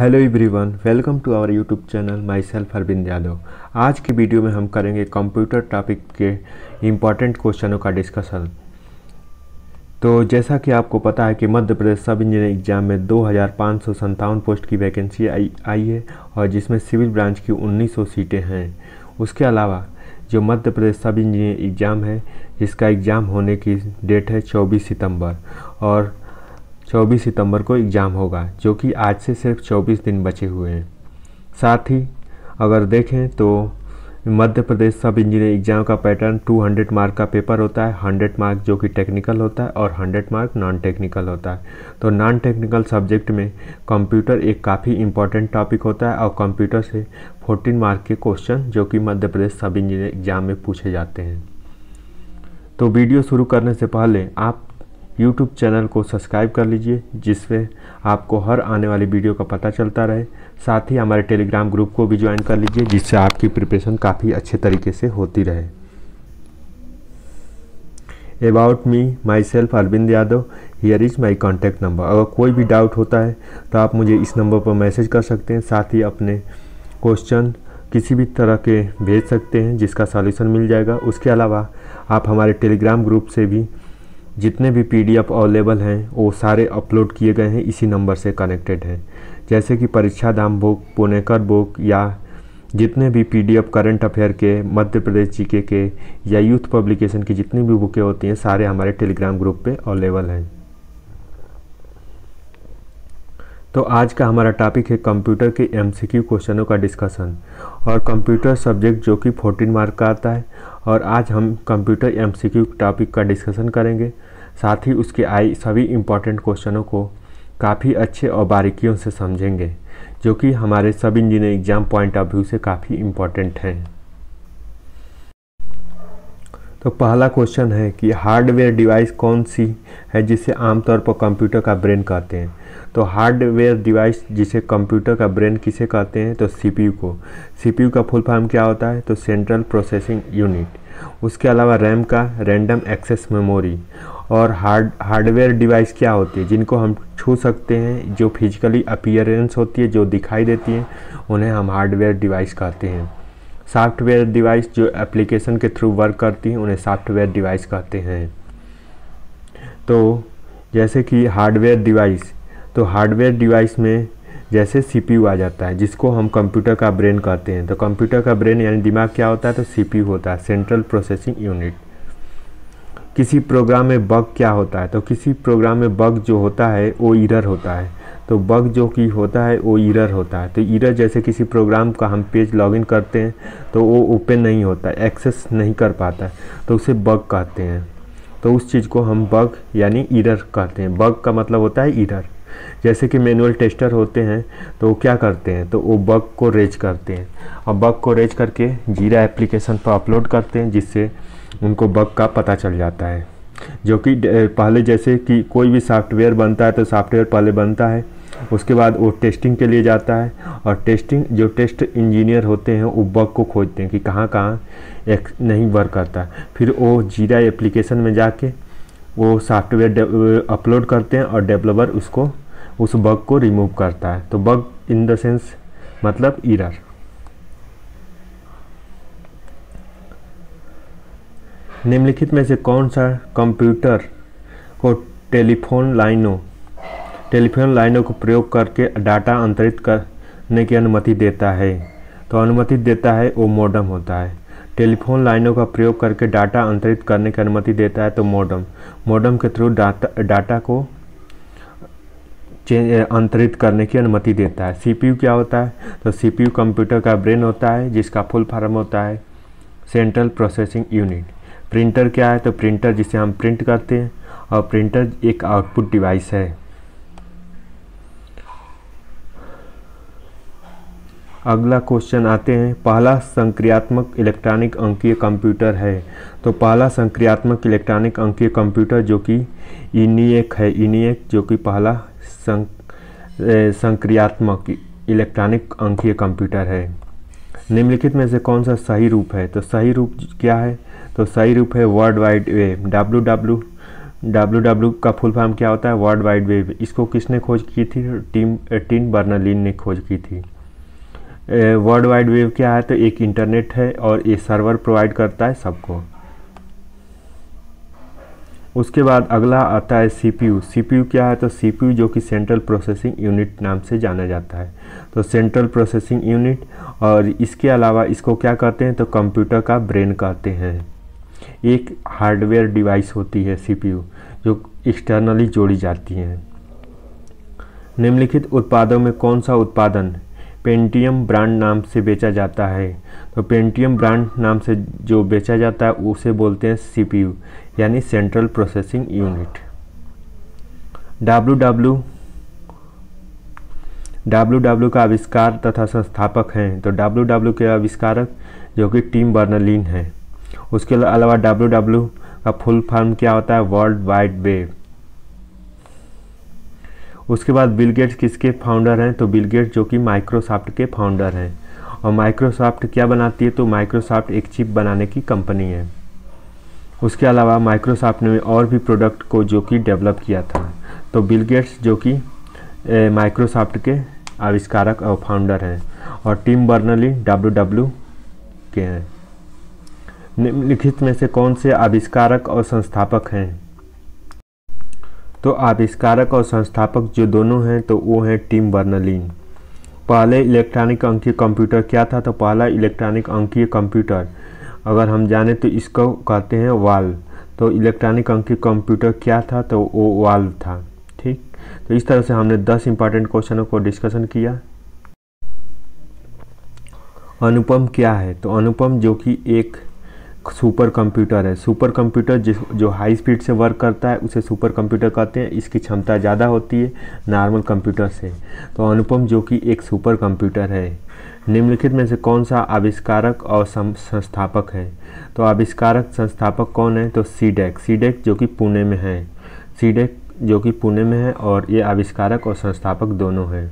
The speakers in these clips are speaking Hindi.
hello everyone welcome to our YouTube channel my self Arvind Yadav आज की वीडियो में हम करेंगे कंप्यूटर टॉपिक के इम्पॉर्टेंट क्वेश्चनों का डिस्कशन तो जैसा कि आपको पता है कि मध्य प्रदेश सब इंजीनियर एग्जाम में दो हज़ार पोस्ट की वैकेंसी आई आई है और जिसमें सिविल ब्रांच की 1900 सीटें हैं उसके अलावा जो मध्य प्रदेश सब इंजीनियर एग्ज़ाम है जिसका एग्ज़ाम होने की डेट है 24 सितंबर और 24 सितंबर को एग्ज़ाम होगा जो कि आज से सिर्फ 24 दिन बचे हुए हैं साथ ही अगर देखें तो Madhya Pradesh sub engineer exam का पैटर्न 200 मार्क का पेपर होता है 100 मार्क जो कि टेक्निकल होता है और 100 मार्क नॉन टेक्निकल होता है तो नॉन टेक्निकल सब्जेक्ट में कंप्यूटर एक काफ़ी इंपॉर्टेंट टॉपिक होता है और कंप्यूटर से 14 मार्क के क्वेश्चन जो कि मध्य प्रदेश सब इंजीनियर एग्ज़ाम में पूछे जाते हैं तो वीडियो शुरू करने से पहले आप यूट्यूब चैनल को सब्सक्राइब कर लीजिए जिसमें आपको हर आने वाली वीडियो का पता चलता रहे साथ ही हमारे टेलीग्राम ग्रुप को भी ज्वाइन कर लीजिए जिससे आपकी प्रिपरेशन काफ़ी अच्छे तरीके से होती रहे about me my self Arvind Yadav here is my contact number अगर कोई भी डाउट होता है तो आप मुझे इस नंबर पर मैसेज कर सकते हैं साथ ही अपने क्वेश्चन किसी भी तरह के भेज सकते हैं जिसका सॉल्यूशन मिल जाएगा उसके अलावा आप हमारे टेलीग्राम ग्रुप से भी जितने भी पीडीएफ अवेलेबल हैं वो सारे अपलोड किए गए हैं इसी नंबर से कनेक्टेड हैं जैसे कि परीक्षा धाम बुक पुणेकर बुक या जितने भी पीडीएफ करंट अफेयर के मध्य प्रदेश जीके के या यूथ पब्लिकेशन की जितनी भी बुकें होती हैं सारे हमारे टेलीग्राम ग्रुप पे अवेलेबल हैं तो आज का हमारा टॉपिक है कंप्यूटर के एमसीक्यू क्वेश्चनों का डिस्कशन और कंप्यूटर सब्जेक्ट जो कि 14 मार्क का आता है और आज हम कंप्यूटर एमसीक्यू टॉपिक का डिस्कशन करेंगे साथ ही उसके आए सभी इम्पॉर्टेंट क्वेश्चनों को काफ़ी अच्छे और बारीकियों से समझेंगे जो कि हमारे sub engineer exam point of view से काफ़ी इम्पॉर्टेंट हैं तो पहला क्वेश्चन है कि हार्डवेयर डिवाइस कौन सी है जिसे आमतौर पर कंप्यूटर का ब्रेन कहते हैं तो हार्डवेयर डिवाइस जिसे कंप्यूटर का ब्रेन किसे कहते हैं तो सीपीयू को सीपीयू का फुल फॉर्म क्या होता है तो सेंट्रल प्रोसेसिंग यूनिट उसके अलावा रैम का रैंडम एक्सेस मेमोरी और हार्ड हार्डवेयर डिवाइस क्या होती है जिनको हम छू सकते हैं जो फिजिकली अपीयरेंस होती है जो दिखाई देती है उन्हें हम हार्डवेयर डिवाइस कहते हैं सॉफ्टवेयर डिवाइस जो एप्लीकेशन के थ्रू वर्क करती हैं उन्हें सॉफ्टवेयर डिवाइस कहते हैं तो जैसे कि हार्डवेयर डिवाइस तो हार्डवेयर डिवाइस में जैसे सीपीयू आ जाता है जिसको हम कंप्यूटर का ब्रेन कहते हैं तो कंप्यूटर का ब्रेन यानी दिमाग क्या होता है तो सीपीयू होता है सेंट्रल प्रोसेसिंग यूनिट किसी प्रोग्राम में बग क्या होता है तो किसी प्रोग्राम में बग जो होता है वो इरर होता है तो बग जो कि होता है वो इरर होता है तो इरर जैसे किसी प्रोग्राम का हम पेज लॉगिन करते हैं तो वो ओपन नहीं होता है एक्सेस नहीं कर पाता तो उसे बग कहते हैं तो उस चीज़ को हम बग यानी इरर कहते हैं बग का मतलब होता है इरर जैसे कि मैनुअल टेस्टर होते हैं तो वो क्या करते हैं तो वो बग को रेज करते हैं और बग को रेज करके जीरा एप्लीकेशन पर अपलोड करते हैं जिससे उनको बग का पता चल जाता है जो कि पहले जैसे कि कोई भी सॉफ्टवेयर बनता है तो सॉफ्टवेयर पहले बनता है उसके बाद वो टेस्टिंग के लिए जाता है और टेस्टिंग जो टेस्ट इंजीनियर होते हैं वो बग को खोजते हैं कि कहाँ कहाँ एक नहीं वर्क करता फिर वो जीरा एप्लीकेशन में जाके वो सॉफ्टवेयर अपलोड करते हैं और डेवलपर उसको उस बग को रिमूव करता है तो बग इन द सेंस मतलब इरर निम्नलिखित में से कौन सा कंप्यूटर को टेलीफोन लाइनों टेलीफोन लाइनों को प्रयोग करके डाटा अंतरित करने की अनुमति देता है तो अनुमति देता है वो मॉडम होता है टेलीफोन लाइनों का प्रयोग करके डाटा अंतरित करने की अनुमति देता है तो मॉडम मॉडम के थ्रू डाटा डाटा को अंतरित करने की अनुमति देता है सीपीयू क्या होता है तो सीपीयू कंप्यूटर का ब्रेन होता है जिसका फुल फॉर्म होता है सेंट्रल प्रोसेसिंग यूनिट प्रिंटर क्या है तो प्रिंटर जिसे हम प्रिंट करते हैं और प्रिंटर एक आउटपुट डिवाइस है अगला क्वेश्चन आते हैं पहला संक्रियात्मक इलेक्ट्रॉनिक अंकीय कंप्यूटर है तो पहला संक्रियात्मक इलेक्ट्रॉनिक अंकीय कंप्यूटर जो कि इनिएक है इनिएक जो कि पहला संक्रियात्मक इलेक्ट्रॉनिक अंकीय कंप्यूटर है निम्नलिखित में से कौन सा सही रूप है तो सही रूप क्या है तो सही रूप है world wide web W W W W का फुल फॉर्म क्या होता है वर्ल्ड वाइड वेब इसको किसने खोज की थी टीम टीम बर्नलिन ने खोज की थी वर्ल्ड वाइड वेब क्या है तो एक इंटरनेट है और ये सर्वर प्रोवाइड करता है सबको उसके बाद अगला आता है सीपीयू सीपीयू क्या है तो सीपीयू जो कि सेंट्रल प्रोसेसिंग यूनिट नाम से जाना जाता है तो सेंट्रल प्रोसेसिंग यूनिट और इसके अलावा इसको क्या कहते हैं तो कंप्यूटर का ब्रेन कहते हैं एक हार्डवेयर डिवाइस होती है सीपीयू जो एक्सटर्नली जोड़ी जाती हैं निम्नलिखित उत्पादों में कौन सा उत्पादन पेंटियम ब्रांड नाम से बेचा जाता है तो पेंटियम ब्रांड नाम से जो बेचा जाता है उसे बोलते हैं सीपीयू यानी central processing unit W W W W का आविष्कार तथा संस्थापक हैं तो डब्ल्यू डब्ल्यू के आविष्कारक जो कि टीम बर्नलिन हैं उसके अलावा डब्ल्यू डब्ल्यू का फुल फॉर्म क्या होता है वर्ल्ड वाइड वेब उसके बाद बिल गेट्स किसके फाउंडर हैं तो बिल गेट्स जो कि माइक्रोसॉफ्ट के फाउंडर हैं और माइक्रोसॉफ्ट क्या बनाती है तो माइक्रोसॉफ्ट एक चिप बनाने की कंपनी है उसके अलावा माइक्रोसॉफ्ट ने और भी प्रोडक्ट को जो कि डेवलप किया था तो बिल गेट्स जो कि माइक्रोसॉफ्ट के आविष्कारक और फाउंडर हैं और टीम बर्नली डब्ल्यू के हैं निम्नलिखित में से कौन से आविष्कारक और संस्थापक हैं तो आविष्कारक और संस्थापक जो दोनों हैं तो वो हैं टीम बर्नलिन पहले इलेक्ट्रॉनिक अंकीय कंप्यूटर क्या था तो पहला इलेक्ट्रॉनिक अंकीय कंप्यूटर अगर हम जाने तो इसको कहते हैं वाल्व तो इलेक्ट्रॉनिक अंकीय कंप्यूटर क्या था तो वो वाल्व था ठीक तो इस तरह से हमने दस इंपॉर्टेंट क्वेश्चनों को डिस्कशन किया अनुपम क्या है तो अनुपम जो कि एक सुपर कंप्यूटर है सुपर कंप्यूटर जिस जो हाई स्पीड से वर्क करता है उसे सुपर कंप्यूटर कहते हैं इसकी क्षमता ज़्यादा होती है नॉर्मल कंप्यूटर से तो अनुपम जो कि एक सुपर कंप्यूटर है निम्नलिखित में से कौन सा आविष्कारक और संस्थापक है तो आविष्कारक संस्थापक कौन है तो सीडेक सीडेक e e जो कि पुणे में है सीडेक e जो कि पुणे में है और ये आविष्कारक और संस्थापक दोनों हैं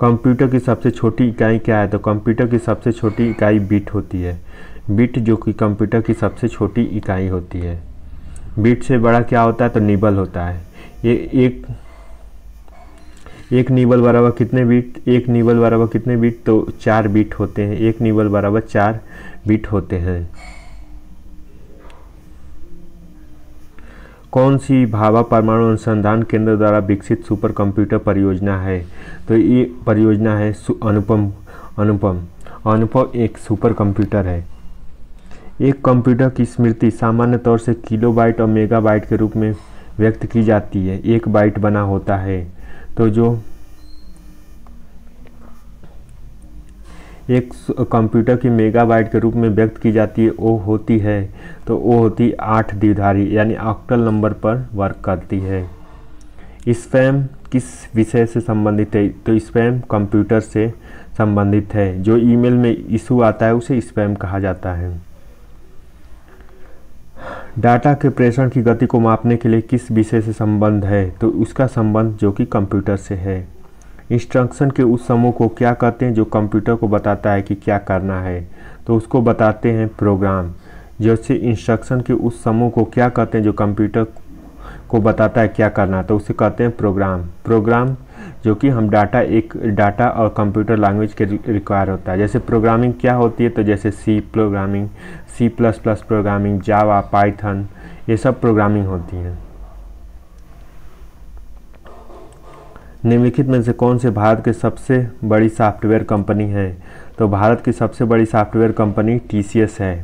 कंप्यूटर की सबसे छोटी इकाई क्या है तो कंप्यूटर की सबसे छोटी इकाई बिट होती है बिट जो कि कंप्यूटर की सबसे छोटी इकाई होती है बिट से बड़ा क्या होता है तो निबल होता है ये एक एक निबल बराबर कितने बिट एक निबल बराबर कितने बिट तो चार बिट होते हैं एक निबल बराबर चार बिट होते हैं कौन सी भाभा परमाणु अनुसंधान केंद्र द्वारा विकसित सुपर कंप्यूटर परियोजना है तो ये परियोजना है अनुपम अनुपम अनुपम एक सुपर कंप्यूटर है एक कंप्यूटर की स्मृति सामान्य तौर से किलोबाइट और मेगाबाइट के रूप में व्यक्त की जाती है एक बाइट बना होता है तो जो एक कंप्यूटर की मेगाबाइट के रूप में व्यक्त की जाती है वो होती है तो वो होती है आठ द्विधारी यानी ऑक्टल नंबर पर वर्क करती है स्पैम किस विषय से संबंधित है तो स्पैम कंप्यूटर से संबंधित है जो ईमेल में इशू आता है उसे स्पैम कहा जाता है डाटा के प्रेषण की गति को मापने के लिए किस विषय से संबंध है तो उसका संबंध जो कि कंप्यूटर से है इंस्ट्रक्शन के उस समूह को क्या कहते हैं जो कंप्यूटर को बताता है कि क्या करना है तो उसको बताते हैं प्रोग्राम जैसे इंस्ट्रक्शन के उस समूह को क्या कहते हैं जो कंप्यूटर को बताता है क्या करना है तो उसे कहते हैं प्रोग्राम प्रोग्राम जो कि हम डाटा एक डाटा और कंप्यूटर लैंग्वेज के रिक्वायर होता है जैसे प्रोग्रामिंग क्या होती है तो जैसे C programming C plus plus programming Java Python ये सब प्रोग्रामिंग होती है निम्नलिखित में से कौन से भारत के सबसे बड़ी सॉफ्टवेयर कंपनी है तो भारत की सबसे बड़ी सॉफ्टवेयर कंपनी टी है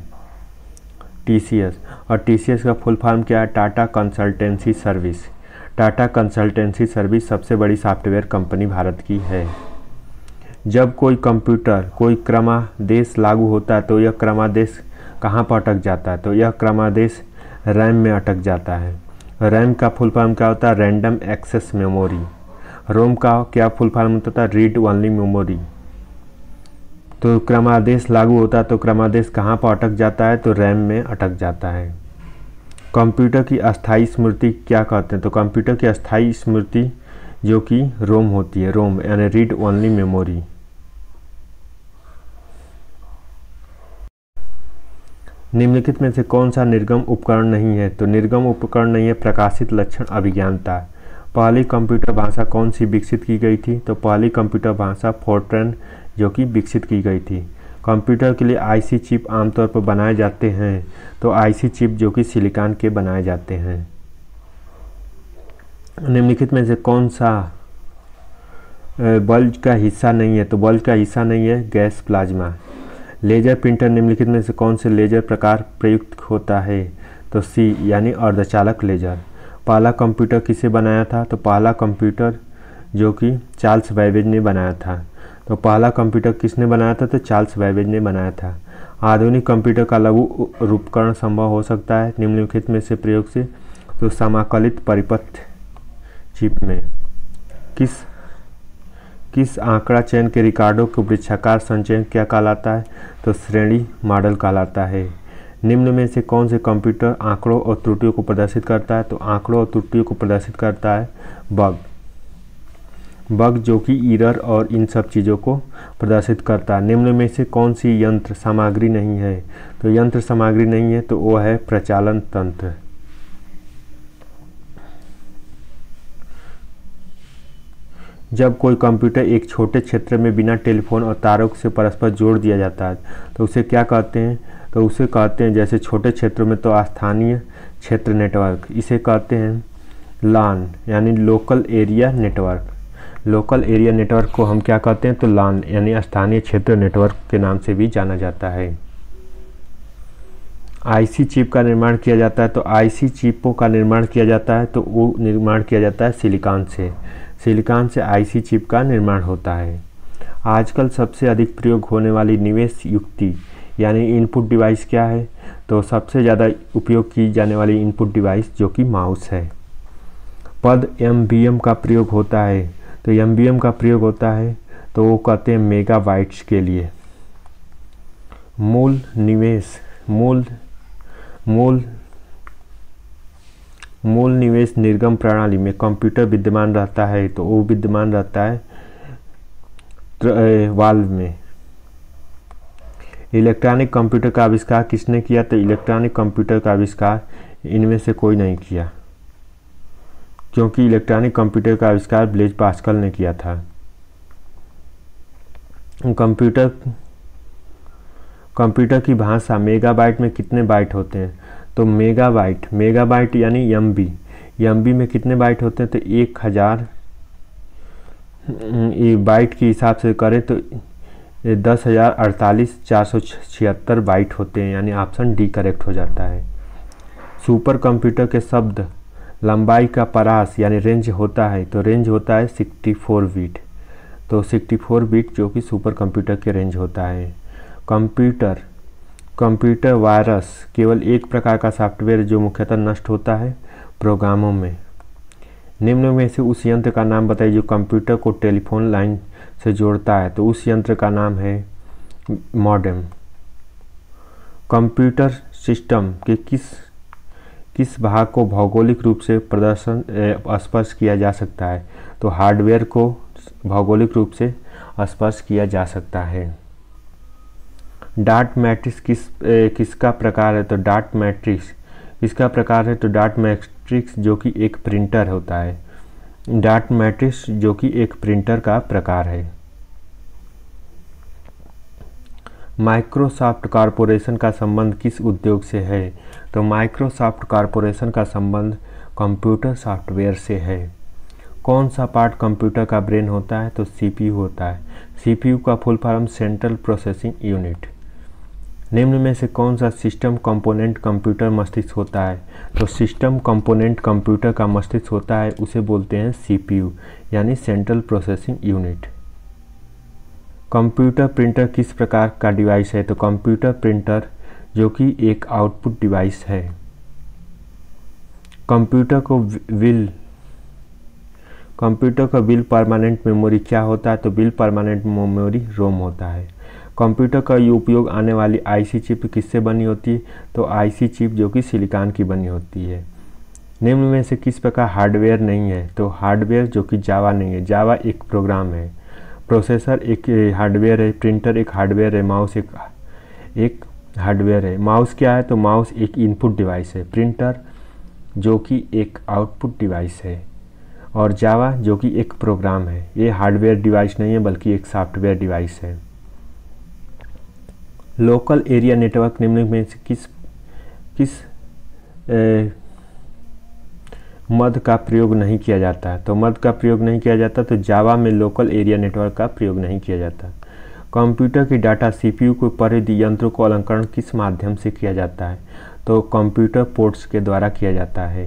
टी और टी का फुल फॉर्म क्या है Tata consultancy service Tata consultancy service सबसे बड़ी सॉफ्टवेयर कंपनी भारत की है जब कोई कंप्यूटर कोई क्रमादेश लागू होता है तो यह क्रमादेश कहाँ पर अटक जाता है तो यह क्रमादेश रैम में अटक जाता है रैम का फुल फॉर्म क्या होता है रैंडम एक्सेस मेमोरी रोम का क्या फुल फॉर्म होता था रीड ओनली मेमोरी तो क्रमादेश लागू होता है तो क्रमादेश कहाँ पर अटक जाता है तो रैम में अटक जाता है कंप्यूटर की अस्थाई स्मृति क्या कहते हैं तो कंप्यूटर की अस्थाई स्मृति जो कि रोम होती है रोम यानी रीड ओनली मेमोरी निम्नलिखित में से कौन सा निर्गम उपकरण नहीं है तो निर्गम उपकरण नहीं है प्रकाशित लक्षण अभिज्ञानता है पहली कंप्यूटर भाषा कौन सी विकसित की गई थी तो पहली कंप्यूटर भाषा फोर्ट्रेन जो कि विकसित की गई थी कंप्यूटर के लिए आईसी चिप आमतौर पर बनाए जाते हैं तो आईसी चिप जो कि सिलिकॉन के बनाए जाते हैं निम्नलिखित में से कौन सा बल्ब का हिस्सा नहीं है तो बल्ब का हिस्सा नहीं है गैस प्लाज्मा लेजर प्रिंटर निम्नलिखित में से कौन से लेजर प्रकार प्रयुक्त होता है तो सी यानी अर्धचालक लेजर पहला कंप्यूटर किसे बनाया था तो पहला कंप्यूटर जो कि चार्ल्स बैबेज ने बनाया था तो पहला कंप्यूटर किसने बनाया था तो चार्ल्स बैबेज ने बनाया था आधुनिक कंप्यूटर का लघु रूपकरण संभव हो सकता है निम्नलिखित में से प्रयोग से तो समाकलित परिपथ चिप में किस किस आंकड़ा चयन के रिकॉर्डों को वृक्षाकार संचयन क्या कहलाता है तो श्रेणी मॉडल कहलाता है निम्न में से कौन से कंप्यूटर आंकड़ों और त्रुटियों को प्रदर्शित करता है तो आंकड़ों और त्रुटियों को प्रदर्शित करता है बग बग जो कि ईरर और इन सब चीज़ों को प्रदर्शित करता है निम्न में से कौन सी यंत्र सामग्री नहीं है तो यंत्र सामग्री नहीं है तो वो है प्रचालन तंत्र जब कोई कंप्यूटर एक छोटे क्षेत्र में बिना टेलीफोन और तारों से परस्पर जोड़ दिया जाता है तो उसे क्या कहते हैं तो उसे कहते हैं जैसे छोटे क्षेत्रों में तो स्थानीय क्षेत्र नेटवर्क इसे कहते हैं लान यानी local area network local area network को हम क्या कहते हैं तो लान यानी स्थानीय क्षेत्र नेटवर्क के नाम से भी जाना जाता है आईसी चिप का निर्माण किया जाता है तो आईसी चिपों का निर्माण किया जाता है तो वो निर्माण किया जाता है सिलिकॉन से सिलिकॉन से आईसी चिप का निर्माण होता है आजकल सबसे अधिक प्रयोग होने वाली निवेश युक्ति यानी इनपुट डिवाइस क्या है तो सबसे ज़्यादा उपयोग की जाने वाली इनपुट डिवाइस जो कि माउस है पद एम का प्रयोग होता है तो एम का प्रयोग होता है तो वो कहते हैं वाइट्स के लिए मूल निवेश मूल मूल मूल निवेश निर्गम प्रणाली में कंप्यूटर विद्यमान रहता है तो वो विद्यमान रहता है वाल्व में इलेक्ट्रॉनिक कंप्यूटर का आविष्कार किसने किया तो इलेक्ट्रॉनिक कंप्यूटर का आविष्कार इनमें से कोई नहीं किया क्योंकि इलेक्ट्रॉनिक कंप्यूटर का आविष्कार ब्लेज पास्कल ने किया था कंप्यूटर कंप्यूटर की भाषा मेगाबाइट में कितने बाइट होते हैं तो मेगाबाइट मेगाबाइट यानी एम बी एम बी में कितने बाइट होते हैं तो एक हज़ार बाइट के हिसाब से करें तो दस हज़ार अड़तालीस चार सौ छिहत्तर बाइट होते हैं यानी ऑप्शन डी करेक्ट हो जाता है सुपर कंप्यूटर के शब्द लंबाई का परास यानी रेंज होता है तो रेंज होता है सिक्सटी फोर बीट तो सिक्सटी फोर बीट जो कि सुपर कंप्यूटर के रेंज होता है कंप्यूटर कंप्यूटर वायरस केवल एक प्रकार का सॉफ्टवेयर जो मुख्यतः नष्ट होता है प्रोग्रामों में निम्न में से उस यंत्र का नाम बताइए जो कंप्यूटर को टेलीफोन लाइन से जोड़ता है तो उस यंत्र का नाम है मॉडेम कंप्यूटर सिस्टम के किस किस भाग को भौगोलिक रूप से प्रदर्शन स्पर्श किया जा सकता है तो हार्डवेयर को भौगोलिक रूप से स्पर्श किया जा सकता है डार्ट मैट्रिक्स किस ए, किसका प्रकार है तो डार्ट मैट्रिक्स किसका प्रकार है तो डार्ट मैट्रिक्स जो कि एक प्रिंटर होता है डाट मैट्रिक्स जो कि एक प्रिंटर का प्रकार है माइक्रोसॉफ्ट कॉरपोरेशन का संबंध किस उद्योग से है तो माइक्रोसॉफ्ट कॉरपोरेशन का संबंध कंप्यूटर सॉफ्टवेयर से है कौन सा पार्ट कंप्यूटर का ब्रेन होता है तो सीपीयू होता है सीपीयू का full form central processing unit निम्न में से कौन सा सिस्टम कंपोनेंट कंप्यूटर मस्तिष्क होता है तो सिस्टम कंपोनेंट कंप्यूटर का मस्तिष्क होता है उसे बोलते हैं सीपीयू यानी central processing unit computer printer किस प्रकार का डिवाइस है तो कंप्यूटर प्रिंटर जो कि एक आउटपुट डिवाइस है कंप्यूटर को विल कंप्यूटर का बिल परमानेंट मेमोरी क्या होता है तो बिल परमानेंट मेमोरी रोम होता है कंप्यूटर का उपयोग आने वाली आईसी चिप किससे बनी होती है तो आईसी चिप जो कि सिलिकॉन की बनी होती है निम्न में से किस प्रकार हार्डवेयर नहीं है तो हार्डवेयर जो कि जावा नहीं है जावा एक प्रोग्राम है प्रोसेसर एक हार्डवेयर है प्रिंटर एक हार्डवेयर है माउस एक एक हार्डवेयर है माउस क्या है तो माउस एक इनपुट डिवाइस है प्रिंटर जो कि एक आउटपुट डिवाइस है और जावा जो कि एक प्रोग्राम है ये हार्डवेयर डिवाइस नहीं है बल्कि एक सॉफ्टवेयर डिवाइस है लोकल एरिया नेटवर्क निम्नलिखित में से किस किस ए, मद का प्रयोग नहीं किया जाता है तो मद का प्रयोग नहीं किया जाता तो जावा में लोकल एरिया नेटवर्क का प्रयोग नहीं किया जाता कंप्यूटर की डाटा सीपीयू को परिधि यंत्रों को अलंकरण किस माध्यम से किया जाता है तो कंप्यूटर पोर्ट्स के द्वारा किया जाता है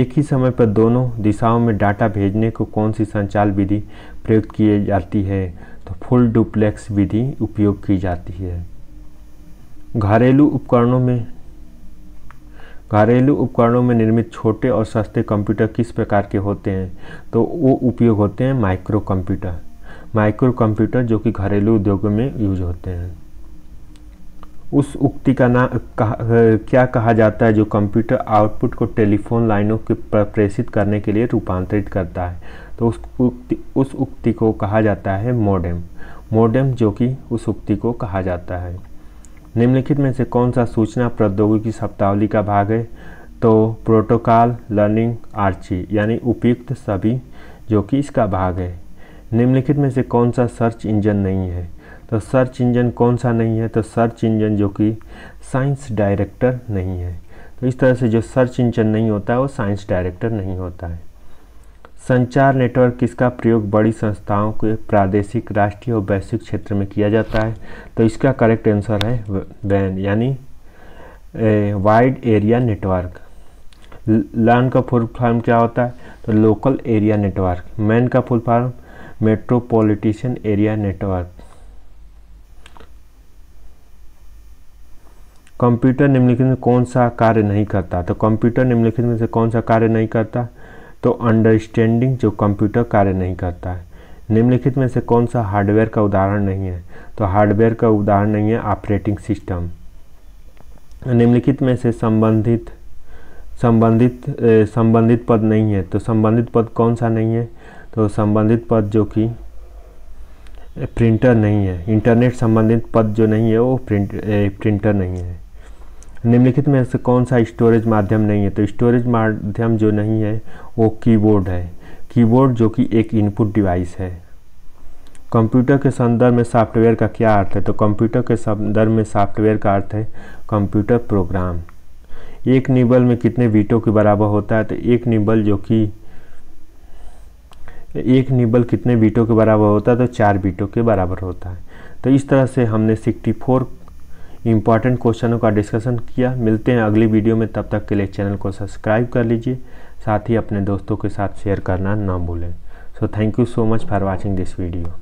एक ही समय पर दोनों दिशाओं में डाटा भेजने को कौन सी संचार विधि प्रयुक्त की जाती है तो फुल डुप्लेक्स विधि उपयोग की जाती है घरेलू उपकरणों में घरेलू उपकरणों में निर्मित छोटे और सस्ते कंप्यूटर किस प्रकार के होते हैं तो वो उपयोग होते हैं माइक्रो कंप्यूटर माइक्रो कंप्यूटर जो कि घरेलू उद्योगों में यूज होते हैं उस उक्ति का नाम कहा क्या कहा जाता है जो कंप्यूटर आउटपुट को टेलीफोन लाइनों के प्रेषित करने के लिए रूपांतरित करता है तो उस उक्ति उस उक्ति को कहा जाता है मोडेम मोडेम जो कि उस उक्ति को कहा जाता है निम्नलिखित में से कौन सा सूचना प्रौद्योगिकी शब्दावली का भाग है तो प्रोटोकॉल लर्निंग आर्ची यानी उपयुक्त सभी जो कि इसका भाग है निम्नलिखित में से कौन सा सर्च इंजन नहीं है तो सर्च इंजन कौन सा नहीं है तो सर्च इंजन जो कि साइंस डायरेक्टर नहीं है तो इस तरह से जो सर्च इंजन नहीं होता है वो साइंस डायरेक्टर नहीं होता है संचार नेटवर्क किसका प्रयोग बड़ी संस्थाओं के प्रादेशिक राष्ट्रीय और वैश्विक क्षेत्र में किया जाता है तो इसका करेक्ट आंसर है वैन यानी वाइड एरिया नेटवर्क लैन का फुल फॉर्म क्या होता है तो लोकल एरिया नेटवर्क मैन का full form metropolitan area network computer निम्नलिखित में कौन सा कार्य नहीं करता तो कंप्यूटर निम्नलिखित में से कौन सा कार्य नहीं करता तो अंडरस्टैंडिंग जो कंप्यूटर कार्य नहीं करता है निम्नलिखित में से कौन सा हार्डवेयर का उदाहरण नहीं है तो हार्डवेयर का उदाहरण नहीं है ऑपरेटिंग सिस्टम निम्नलिखित में से संबंधित संबंधित संबंधित पद नहीं है तो संबंधित पद कौन सा नहीं है तो संबंधित पद जो कि प्रिंटर नहीं है इंटरनेट संबंधित पद जो नहीं है वो प्रिंट प्रिंटर नहीं है निम्नलिखित में से कौन सा स्टोरेज माध्यम नहीं है तो स्टोरेज माध्यम जो नहीं है वो कीबोर्ड है कीबोर्ड जो कि एक इनपुट डिवाइस है कंप्यूटर के संदर्भ में सॉफ्टवेयर का क्या अर्थ है तो कंप्यूटर के संदर्भ में सॉफ्टवेयर का अर्थ है कंप्यूटर प्रोग्राम एक निबल में कितने बीटों के बराबर होता है तो एक निबल जो कि एक निबल कितने बीटों के बराबर होता है तो चार बीटों के बराबर होता है तो इस तरह से हमने सिक्सटी फोर इंपॉर्टेंट क्वेश्चनों का डिस्कशन किया मिलते हैं अगली वीडियो में तब तक के लिए चैनल को सब्सक्राइब कर लीजिए साथ ही अपने दोस्तों के साथ शेयर करना ना भूलें so thank you so much for watching this video